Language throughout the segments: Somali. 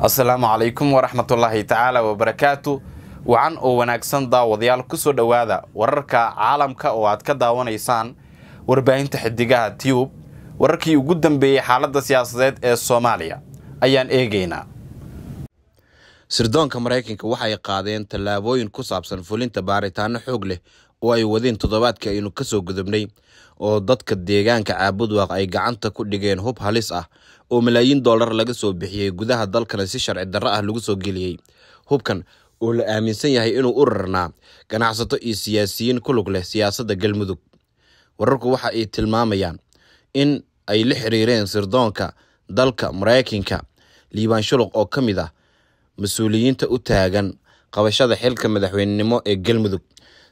asalaamu calaykum waraxmatullaahi tacaala wabarakaatu wacan oo wanaagsan daawadayaal ku soo dhowaada wararka caalamka oo aad ka daawanaysaan warbaahinta xidigaha tiyub wararkii ugu dambeeyey xaaladda siyaasadeed ee soomaaliya ayaan eegaynaa sirdoonka maraykanka waxay qaadeen tallaabooyin ku saabsan fulinta baaritaano xoog leh oo ay wadeen toddobaadkii aynu ka soo gudubnay oo dadka deegaanka caabudwaaq ay gacanta ku dhigeen hub halis ah oo malaayiin dollar laga soo bixiyey gudaha dalkana si sharci darro ah lagu soo geliyey hubkan oo la aaminsan yahay inuu u rarnaa ganacsato iyo siyaasiyiin ku lug leh siyaasadda galmudug wararku waxa ay tilmaamayaan in ay la xiriireen sirdoonka dalka maraykanka liibaan shuluq oo ka mid ah mas-uuliyiinta u taagan qabashada xilka madaxweynenimo ee galmudug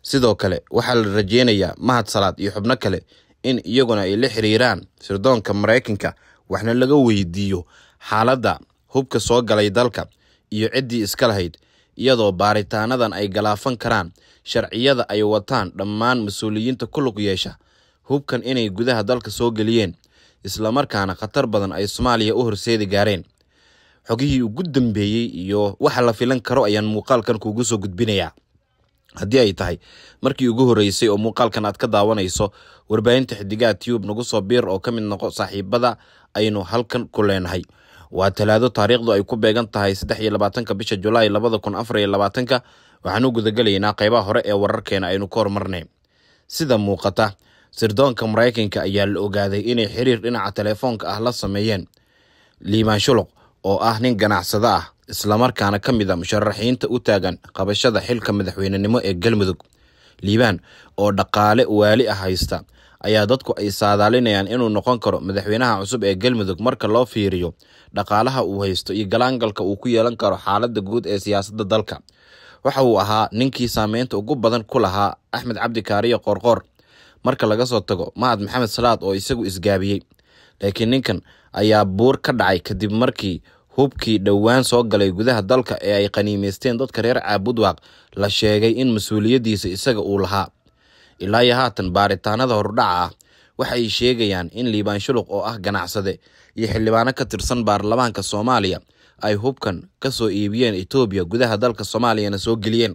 sidoo kale waxaa la rajeynayaa mahad salaad iyo xubno kale in iyaguna ay la xiriiraan sirdoonka maraykanka waxna laga weydiiyo xaaladda hubka soo galay dalka iyo ciddii iska lahayd iyadoo baaritaanadan ay galaafan karaan sharciyada ay wataan dhammaan mas-uuliyiinta ku lug yeesha hubkan inay gudaha dalka soo geliyeen islamarkaana khatar badan ay soomaaliya u horseedi gaareen xogihii ugu dambeeyey iyo waxa la filan karo ayaan muuqaalkan kuugu soo gudbinayaa haddii ay tahay markii ugu horreysay oo muuqaalkan aad ka daawanayso warbaahinta xidigaha tiyub nagu soo biir oo ka mid noqo saaxiibada aynu halkan ku leenahay waa talaado taariikhdu ay ku beegan tahay saddex iyo labaatanka bisha julaay labada kun afar iyo labaatanka waxaan u gudagelaynaa qaybaha hore ee wararkeena aynu ka hormarnay sida muuqata sirdoonka maraykanka ayaa la ogaaday inay xiriir dhinaca teleefoonka ah la sameeyeen liimaan shuluq oo ah nin ganacsado ah islamarkaana ka mid a ah musharaxiinta u taagan qabashada xilka madaxweynenimo ee galmudug liibaan oo dhaqaale waali ah haysta ayaa dadku ay saadaalinayaan inuu noqon karo madaxweynaha cusub ee galmudug marka loo fiiriyo dhaqaalaha uu haysto iyo galaangalka uu ku yeelan karo xaaladda guud ee siyaasadda dalka waxa uu ahaa ninkii saameynta ugu badan ku lahaa axmed cabdi kaariyo qoorqoor marka laga soo tago mahad maxamed salaad oo isagu isgaabiyey laakiin ninkan ayaa buur ka dhacay kadib markii hubkii dhowaan soo galay gudaha dalka ee ay qaniimaysteen dadka reer caabudwaaq la sheegay in mas-uuliyaddiisa isaga uu lahaa ilaa iyo haatan baaritaanada hordhaca ah waxay sheegayaan in liibaan shuluq oo ah ganacsade iyo xildhibaano ka tirsan baarlamaanka soomaaliya ay hubkan ka soo iibiyeen etoobiya gudaha dalka soomaaliyana soo geliyeen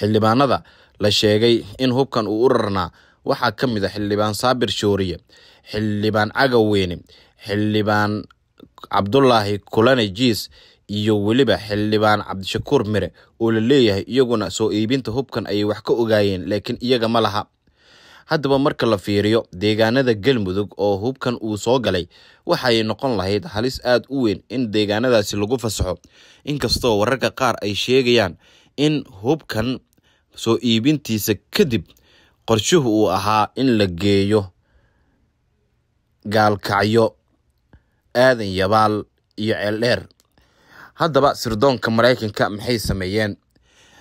xildhibaanada la sheegay in hubkan uu u rarnaa waxaa ka mid a ah xildhibaan saabir shooriye xildhibaan cagaweyne xildhibaan cabdulaahi kulane jiis iyo weliba xildhibaan cabdishakuur mire oo la leeyahay iyaguna soo iibinta hubkan ayay wax ka ogaayeen laakiin iyaga ma laha haddaba marka la fiiriyo deegaanada galmudug oo hubkan uu soo galay waxaay noqon lahayd halis aad u weyn in deegaanadaasi lagu fasaxo inkastoo wararka qaar ay sheegayaan in hubkan soo iibintiisa kadib qorshuhu uu ahaa in la geeyo gaalkacyo aadan yabaal iyo ceeldheer haddaba sirdoonka maraykanka maxay sameeyeen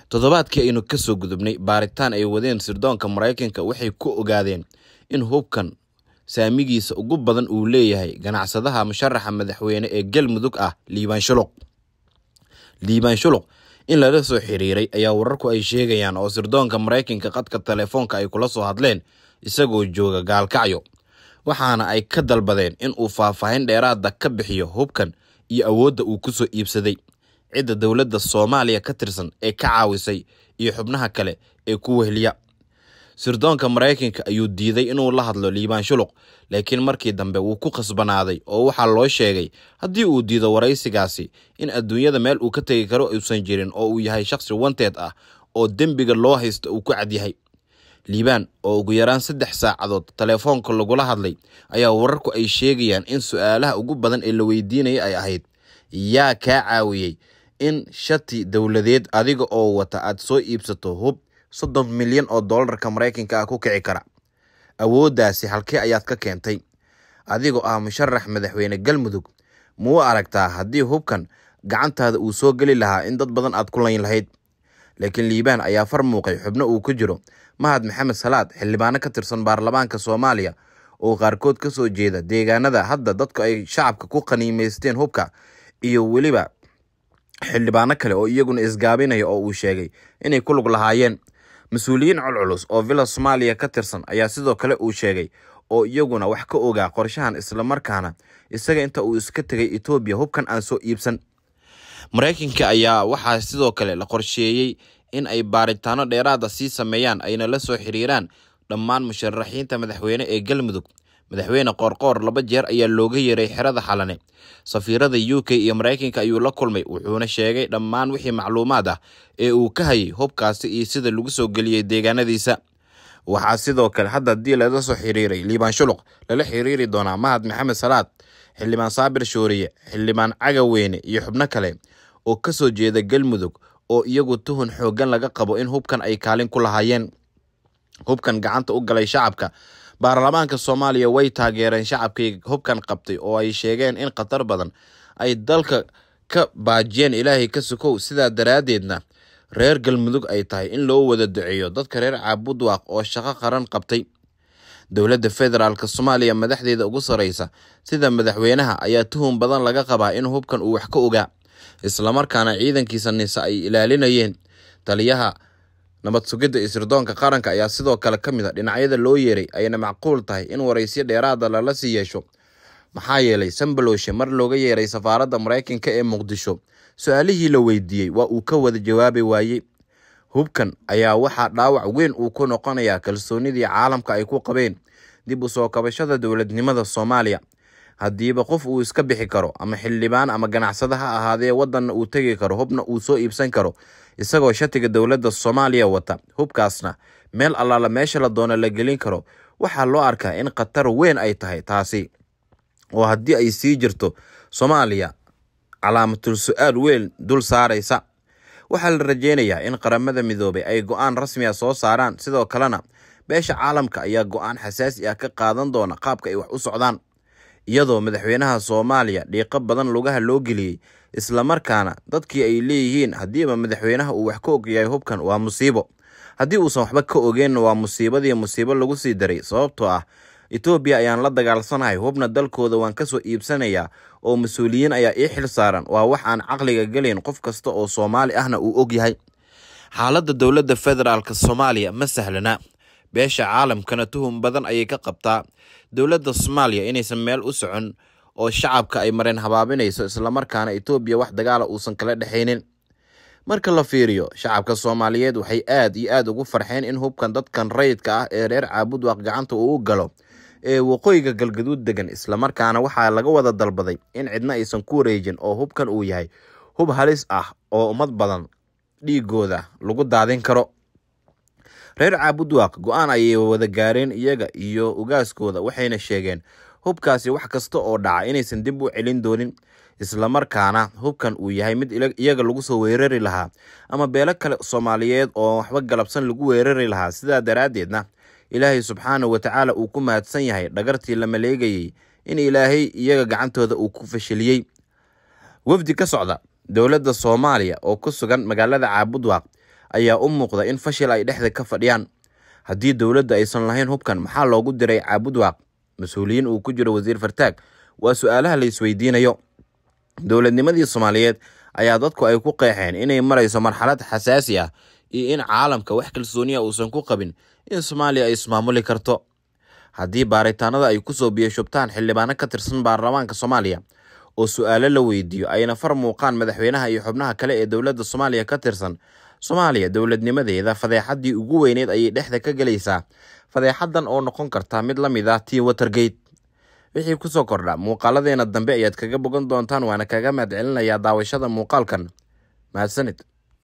toddobaadkii aynu ka soo gudubnay baaritaan ay wadeen sirdoonka maraykanka waxay ku ogaadeen in hubkan saamigiisa ugu badan uu leeyahay ganacsadaha musharaxa madaxweyne ee galmudug ah liibaan shuluq liibaan shuluq in lala soo xiriiray ayaa wararku ay sheegayaan oo sirdoonka maraykanka qadka telefoonka ay kula soo hadleen isagoo jooga gaalkacyo waxaana ay ka dalbadeen in uu faahfaahin dheeraada ka bixiyo hubkan iyo awoodda uu ku soo iibsaday cidda dowladda soomaaliya ka tirsan ee ka caawisay iyo xubnaha kale ee ku wehliya sirdoonka maraykanka ayuu diiday inuu la hadlo liibaan shuluq laakiin markii dambe wuu ku khasbanaaday oo waxaa loo sheegay haddii uu diido waraysigaasi in adduunyada meel uu ka tegi karo uusan jirin oo uu yahay shakhsi wanteed ah oo dembiga loo haysta uu ku cad yahay liibaan oo ugu yaraan saddex saacadood taleefoonka lagula hadlay ayaa wararku ay sheegayaan in su-aalaha ugu badan ee la weydiinayay ay ahayd yaa kaa caawiyey in shati dowladeed adiga oo wata aad soo iibsato hub soddon milyan oo dollarka maraykanka ah ku kici kara awooddaasi halkee ayaad ka keentay adigoo ah musharax madaxweyne galmudug muu aragtaa haddii hubkan gacantaada uu soo geli lahaa in dad badan aad ku layn lahayd laakiin liibaan ayaa far muuqay xubno uu ku jiro mahad maxamed salaad xildhibaano ka tirsan baarlamaanka soomaaliya oo qaarkood ka soo jeeda deegaanada hadda dadku ay shacabka ku qaniimaysteen hubka iyo weliba xildhibaano kale oo iyaguna isgaabinaya oo uu sheegay inay ku lug lahaayeen mas-uuliyiin colculus oo villa soomaaliya ka tirsan ayaa sidoo kale uu sheegay oo iyaguna wax ka ogaa qorshahan islamarkaana isaga inta uu iska tegay etoobiya hubkan aan soo iibsan maraykanka ayaa waxaa sidoo kale la qorsheeyey in ay baaritaano dheeraada sii sameeyaan ayna la soo xiriiraan dhammaan musharaxiinta madaxweyne ee galmudug madaxweyne qoorqoor laba jeer ayaa looga yeeray xerada xalane safiirada u k iyo maraykanka ayuu la kulmay wuxuuna sheegay dhammaan wixii macluumaad ah ee uu ka hayay hubkaasi iyo sida lagu soo geliyey deegaanadiisa waxaa sidoo kale hadda haddii lala soo xiriiray liibaan shuluq lala xiriiri doonaa mahad maxamed salaad xildhibaan saabir shooriye xildhibaan cagaweyne iyo xubno kale oo kasoo jeeda galmudug oo iyagu tuhun xooggan laga qabo in hubkan ay kaalin ku lahaayeen hubkan gacanta u galay shacabka baarlamaanka soomaaliya way taageereen shacabkii hubkan qabtay oo ay sheegeen in khatar badan ay dalka ka baajiyeen ilaahay ka sukow sidaa daraaddeedna reer galmudug ay tahay in loo wada duceeyo dadka reer caabudwaaq oo shaqo qaran qabtay dowladda federaalk soomaaliya madaxdeeda ugu sarreysa sida madaxweynaha ayaa tuhun badan laga qabaa in hubkan uu wax ka ogaa islamarkaana ciidankiisa nise ay ilaalinayeen taliyaha nabad sugidda isirdoonka qaranka ayaa sidoo kale ka mid a ah dhinacyada loo yeeray ayna macquul tahay in waraysyo dheeraada lala sii yeesho maxaa yeelay sambalowshe mar looga yeeray safaaradda maraykanka ee muqdisho su-aalihii la weydiiyey waa uu ka wada jawaabi waayey hubkan ayaa waxaa dhaawac weyn uu ku noqonayaa kalsoonidii caalamka ay ku qabeen dib u soo kabashada dowladnimada soomaaliya haddiiba qof uu iska bixi karo ama xildhibaan ama ganacsada ha ahaadee waddanna uu tegi karo hubna uu soo iibsan karo isagoo shatiga dowladda soomaaliya wata hubkaasna meel allaala meesha la doono la gelin karo waxaa loo arkaa in khatar weyn ay tahay taasi oo haddii ay sii jirto soomaaliya calaamatul su-aal weyn dul saaraysa waxaa la rajaynayaa in qaramada midoobay ay go-aan rasmiya ah soo saaraan sidoo kalena beesha caalamka ayaa go-aan xasaasi ah ka qaadan doona qaabka ay wax u socdaan iyadoo madaxweynaha soomaaliya dhiiqo badan lugaha loo geliyey isla markaana dadkii ay leeyihiin haddiiba madaxweynaha uu wax ka ogyahay hubkan waa musiibo haddii uusan waxba ka ogeynna waa musiibadii musiibo lagu sii daray sababtoo ah etoobiya ayaan la dagaalsanahay hubna dalkooda waan ka soo iibsanayaa oo mas-uuliyiin ayaa ii xil saaran waa wax aan caqliga gelayn qof kasta oo soomaali ahna uu og yahay xaaladda dowladda federaalk soomaaliya ma sahlana beesha caalamkana tuhun badan ayay ka qabtaa dowladda soomaaliya inaysan meel u socon oo shacabka ay mareen habaabinayso islamarkaana etoobiya wax dagaala ah uusan kala dhexaynin marka la fiiriyo shacabka soomaaliyeed waxay aad iyo aad ugu farxeen in hubkan dadkan rayidka ah ee reer caabudwaaq gacanta uu u galo ee waqooyiga galgaduud degan islamarkaana waxaa laga wada dalbaday in cidna aysan ku wareejin oo hubkan uu yahay hub halis ah oo ummad badan dhiiggooda lagu daadin karo reer caabudwaaq go-aan ayay wada gaareen iyaga iyo ugaaskooda waxayna sheegeen hubkaasi wax kasta oo dhaca inaysan dib u celin doonin islamarkaana hubkan uu yahay mid iyaga lagu soo weerari lahaa ama beelo kale soomaaliyeed oo waxba galabsan lagu weerari lahaa sidaa daraaddeedna ilaahay subxaana wa tacaala uu ku mahadsan yahay dhagartii la maleegayey in ilaahay iyaga gacantooda uu ku fashiliyey wafdi ka socda dowladda soomaaliya oo ku sugan magaalada caabudwaaq ayaa u muuqda in fashil ay dhexda ka fadhiyaan haddii dowladda aysan lahayn hubkan maxaa loogu diray caabudwaaq mas-uuliyiin uu ku jiro wasiir fartaag waa su-aalaha la isweydiinayo dowladnimadii soomaaliyeed ayaa dadku ay ku qeexeen inay marayso marxalad xasaasi ah iyo in caalamka wax kalsooniya uusan ku qabin in soomaaliya ay ismaamuli karto haddii baaritaanada ay kusoo biyashubtaan xildhibaano ka tirsan baarlamaanka soomaaliya oo su-aalo la weydiiyo ayna far muuqaan madaxweynaha iyo xubnaha kale ee dowladda soomaaliya ka tirsan soomaaliya dowladnimadeeda fadeexaddii ugu weyneed ayay dhexda ka gelaysaa fadeexadan oo noqon karta mid la mid ah tii watergate wixii kusoo kordha muuqaaladeena dambe ayaad kaga bogan doontaan waana kaga mahad celinayaa daawashada muuqaalkan mahadsanid